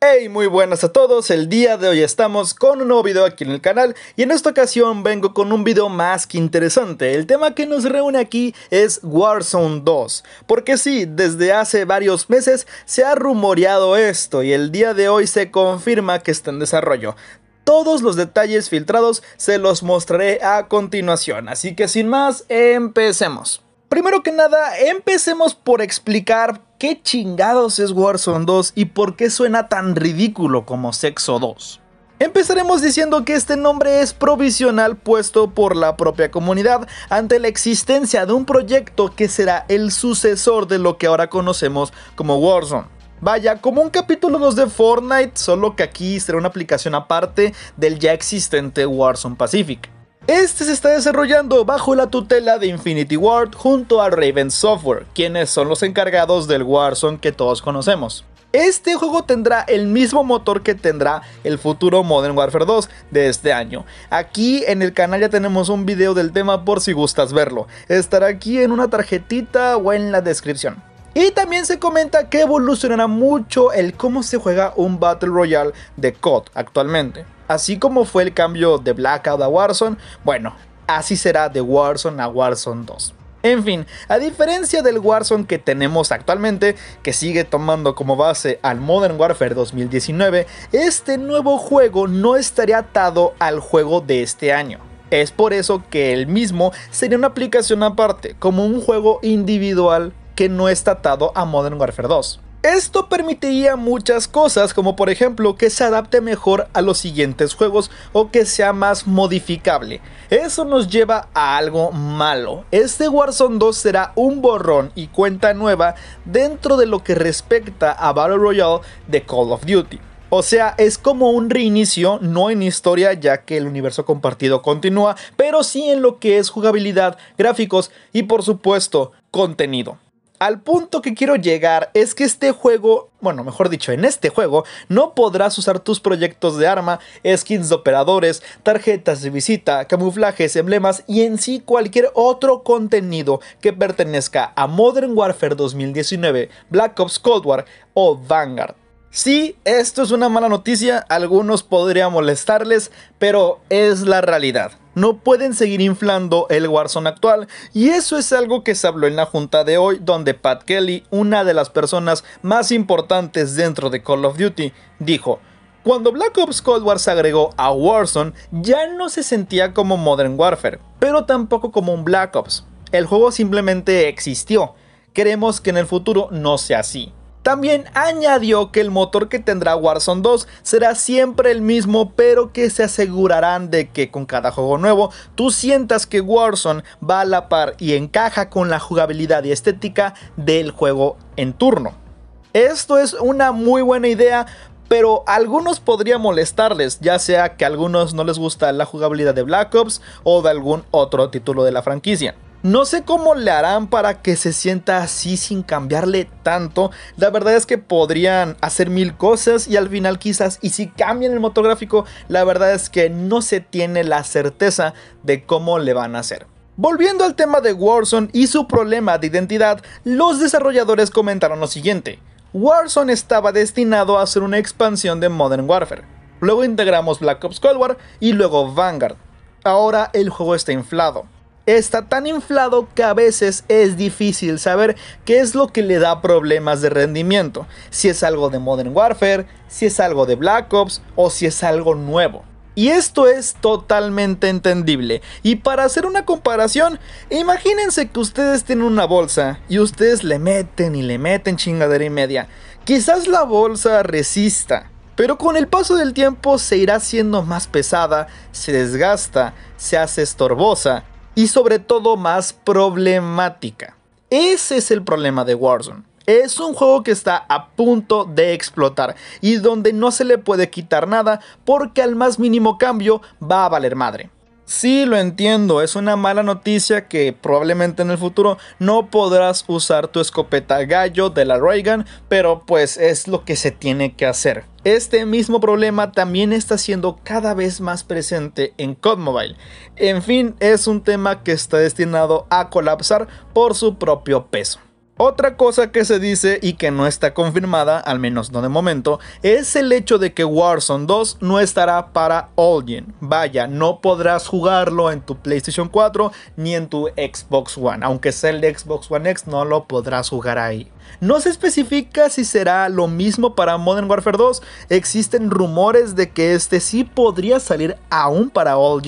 Hey, muy buenas a todos, el día de hoy estamos con un nuevo video aquí en el canal y en esta ocasión vengo con un video más que interesante. El tema que nos reúne aquí es Warzone 2, porque sí, desde hace varios meses se ha rumoreado esto y el día de hoy se confirma que está en desarrollo. Todos los detalles filtrados se los mostraré a continuación, así que sin más, empecemos. Primero que nada, empecemos por explicar qué chingados es Warzone 2 y por qué suena tan ridículo como Sexo 2. Empezaremos diciendo que este nombre es provisional puesto por la propia comunidad ante la existencia de un proyecto que será el sucesor de lo que ahora conocemos como Warzone. Vaya, como un capítulo 2 de Fortnite, solo que aquí será una aplicación aparte del ya existente Warzone Pacific. Este se está desarrollando bajo la tutela de Infinity Ward junto a Raven Software, quienes son los encargados del Warzone que todos conocemos. Este juego tendrá el mismo motor que tendrá el futuro Modern Warfare 2 de este año. Aquí en el canal ya tenemos un video del tema por si gustas verlo. Estará aquí en una tarjetita o en la descripción. Y también se comenta que evolucionará mucho el cómo se juega un Battle Royale de COD actualmente. Así como fue el cambio de Blackout a Warzone, bueno, así será de Warzone a Warzone 2. En fin, a diferencia del Warzone que tenemos actualmente, que sigue tomando como base al Modern Warfare 2019, este nuevo juego no estaría atado al juego de este año. Es por eso que el mismo sería una aplicación aparte, como un juego individual que no está atado a Modern Warfare 2. Esto permitiría muchas cosas, como por ejemplo que se adapte mejor a los siguientes juegos o que sea más modificable. Eso nos lleva a algo malo. Este Warzone 2 será un borrón y cuenta nueva dentro de lo que respecta a Battle Royale de Call of Duty. O sea, es como un reinicio, no en historia, ya que el universo compartido continúa, pero sí en lo que es jugabilidad, gráficos y por supuesto contenido. Al punto que quiero llegar es que este juego, bueno, mejor dicho, en este juego no podrás usar tus proyectos de arma, skins de operadores, tarjetas de visita, camuflajes, emblemas y en sí cualquier otro contenido que pertenezca a Modern Warfare 2019, Black Ops Cold War o Vanguard. Sí, esto es una mala noticia, algunos podría molestarles, pero es la realidad. No pueden seguir inflando el Warzone actual y eso es algo que se habló en la junta de hoy donde Pat Kelly, una de las personas más importantes dentro de Call of Duty, dijo, cuando Black Ops Cold War se agregó a Warzone ya no se sentía como Modern Warfare, pero tampoco como un Black Ops. El juego simplemente existió. Queremos que en el futuro no sea así. También añadió que el motor que tendrá Warzone 2 será siempre el mismo, pero que se asegurarán de que con cada juego nuevo tú sientas que Warzone va a la par y encaja con la jugabilidad y estética del juego en turno. Esto es una muy buena idea pero algunos podría molestarles, ya sea que a algunos no les gusta la jugabilidad de Black Ops o de algún otro título de la franquicia. No sé cómo le harán para que se sienta así sin cambiarle tanto. La verdad es que podrían hacer mil cosas y al final quizás, y si cambian el motor gráfico, la verdad es que no se tiene la certeza de cómo le van a hacer. Volviendo al tema de Warzone y su problema de identidad, los desarrolladores comentaron lo siguiente. Warzone estaba destinado a ser una expansión de Modern Warfare. Luego integramos Black Ops Cold War y luego Vanguard. Ahora el juego está inflado está tan inflado que a veces es difícil saber qué es lo que le da problemas de rendimiento, si es algo de Modern Warfare, si es algo de Black Ops o si es algo nuevo. Y esto es totalmente entendible. Y para hacer una comparación, imagínense que ustedes tienen una bolsa y ustedes le meten y le meten chingadera y media. Quizás la bolsa resista, pero con el paso del tiempo se irá siendo más pesada, se desgasta, se hace estorbosa y sobre todo más problemática. Ese es el problema de Warzone. Es un juego que está a punto de explotar y donde no se le puede quitar nada porque al más mínimo cambio va a valer madre. Sí, lo entiendo, es una mala noticia que probablemente en el futuro no podrás usar tu escopeta gallo de la Reagan, pero pues es lo que se tiene que hacer. Este mismo problema también está siendo cada vez más presente en COD Mobile. En fin, es un tema que está destinado a colapsar por su propio peso. Otra cosa que se dice y que no está confirmada, al menos no de momento, es el hecho de que Warzone 2 no estará para All Gen. Vaya, no podrás jugarlo en tu PlayStation 4 ni en tu Xbox One. Aunque sea el de Xbox One X, no lo podrás jugar ahí. No se especifica si será lo mismo para Modern Warfare 2. Existen rumores de que este sí podría salir aún para All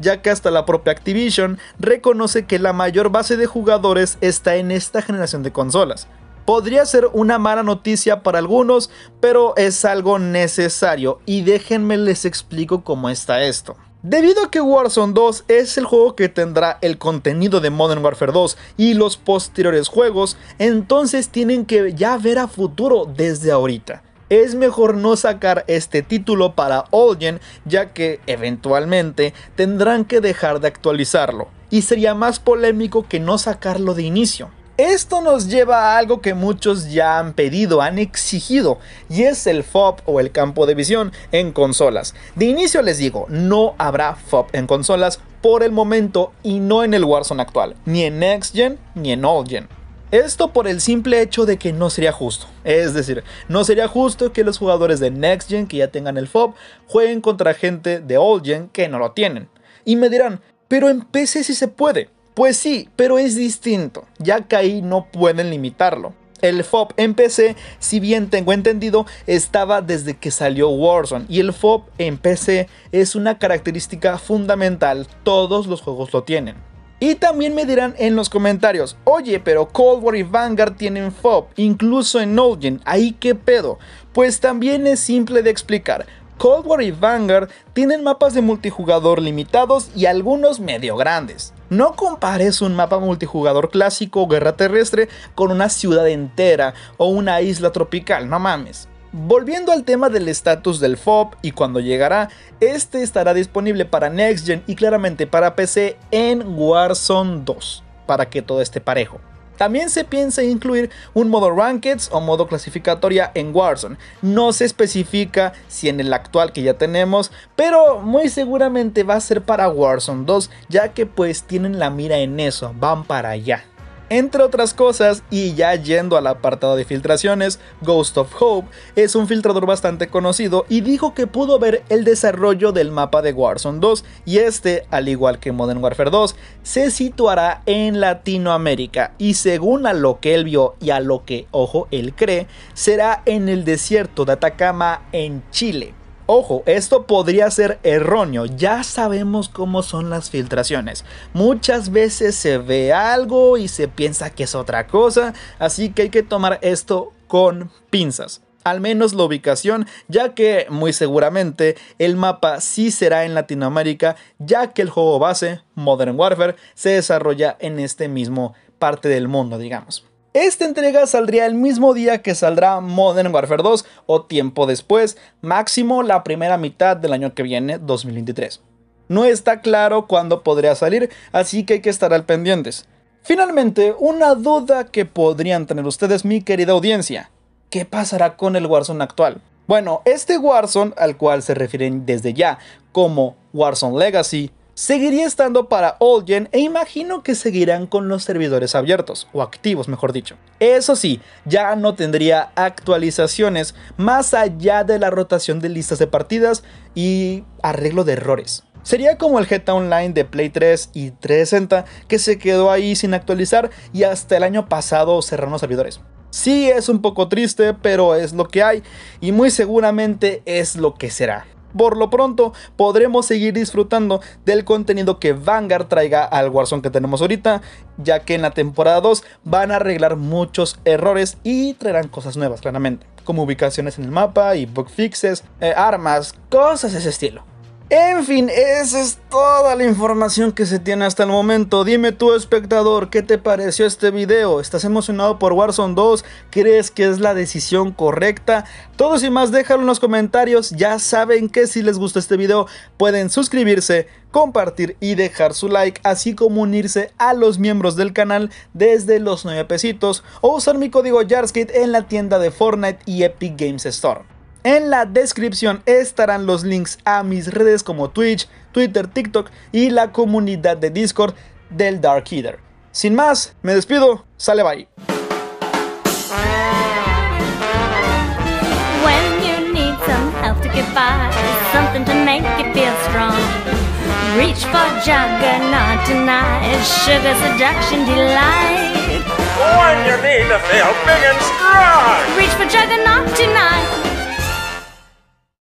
ya que hasta la propia Activision reconoce que la mayor base de jugadores está en esta generación de consolas. Podría ser una mala noticia para algunos, pero es algo necesario y déjenme les explico cómo está esto. Debido a que Warzone 2 es el juego que tendrá el contenido de Modern Warfare 2 y los posteriores juegos, entonces tienen que ya ver a futuro desde ahorita. Es mejor no sacar este título para All ya que eventualmente tendrán que dejar de actualizarlo, y sería más polémico que no sacarlo de inicio. Esto nos lleva a algo que muchos ya han pedido, han exigido, y es el FOB o el campo de visión en consolas. De inicio les digo, no habrá FOB en consolas por el momento y no en el Warzone actual, ni en Next Gen ni en Old Gen. Esto por el simple hecho de que no sería justo. Es decir, no sería justo que los jugadores de Next Gen que ya tengan el FOB jueguen contra gente de Old Gen que no lo tienen. Y me dirán, pero en PC sí se puede. Pues sí, pero es distinto, ya que ahí no pueden limitarlo. El FOB en PC, si bien tengo entendido, estaba desde que salió Warzone. Y el FOB en PC es una característica fundamental, todos los juegos lo tienen. Y también me dirán en los comentarios, oye, pero Cold War y Vanguard tienen FOB, incluso en Olden, ¿ahí qué pedo? Pues también es simple de explicar. Cold War y Vanguard tienen mapas de multijugador limitados y algunos medio grandes. No compares un mapa multijugador clásico o guerra terrestre con una ciudad entera o una isla tropical, no mames. Volviendo al tema del estatus del FOB y cuando llegará, este estará disponible para Next Gen y claramente para PC en Warzone 2, para que todo esté parejo. También se piensa incluir un modo Rankeds o modo clasificatoria en Warzone. No se especifica si en el actual que ya tenemos, pero muy seguramente va a ser para Warzone 2, ya que pues tienen la mira en eso, van para allá. Entre otras cosas, y ya yendo al apartado de filtraciones, Ghost of Hope es un filtrador bastante conocido y dijo que pudo ver el desarrollo del mapa de Warzone 2 y este, al igual que Modern Warfare 2, se situará en Latinoamérica y según a lo que él vio y a lo que, ojo, él cree, será en el desierto de Atacama en Chile. Ojo, esto podría ser erróneo, ya sabemos cómo son las filtraciones. Muchas veces se ve algo y se piensa que es otra cosa, así que hay que tomar esto con pinzas. Al menos la ubicación, ya que muy seguramente el mapa sí será en Latinoamérica, ya que el juego base, Modern Warfare, se desarrolla en este mismo parte del mundo, digamos. Esta entrega saldría el mismo día que saldrá Modern Warfare 2 o tiempo después, máximo la primera mitad del año que viene, 2023. No está claro cuándo podría salir, así que hay que estar al pendientes. Finalmente, una duda que podrían tener ustedes, mi querida audiencia. ¿Qué pasará con el Warzone actual? Bueno, este Warzone, al cual se refieren desde ya como Warzone Legacy, seguiría estando para Gen e imagino que seguirán con los servidores abiertos, o activos mejor dicho. Eso sí, ya no tendría actualizaciones más allá de la rotación de listas de partidas y arreglo de errores. Sería como el GTA Online de Play 3 y 360 que se quedó ahí sin actualizar y hasta el año pasado cerraron los servidores. Sí, es un poco triste, pero es lo que hay y muy seguramente es lo que será por lo pronto podremos seguir disfrutando del contenido que Vanguard traiga al Warzone que tenemos ahorita, ya que en la temporada 2 van a arreglar muchos errores y traerán cosas nuevas, claramente, como ubicaciones en el mapa y bug fixes, eh, armas, cosas de ese estilo. En fin, esa es toda la información que se tiene hasta el momento. Dime tú, espectador, ¿qué te pareció este video? ¿Estás emocionado por Warzone 2? ¿Crees que es la decisión correcta? Todos y más, déjalo en los comentarios. Ya saben que si les gusta este video, pueden suscribirse, compartir y dejar su like, así como unirse a los miembros del canal desde los nueve pesitos o usar mi código yarskit en la tienda de Fortnite y Epic Games Store. En la descripción estarán los links a mis redes como Twitch, Twitter, TikTok y la comunidad de Discord del Dark Eater. Sin más, me despido, sale bye. When you need some help to to get by, something make feel strong. Reach for juggernaut tonight, sugar seduction delight. When you need to feel big and strong, reach for juggernaut tonight.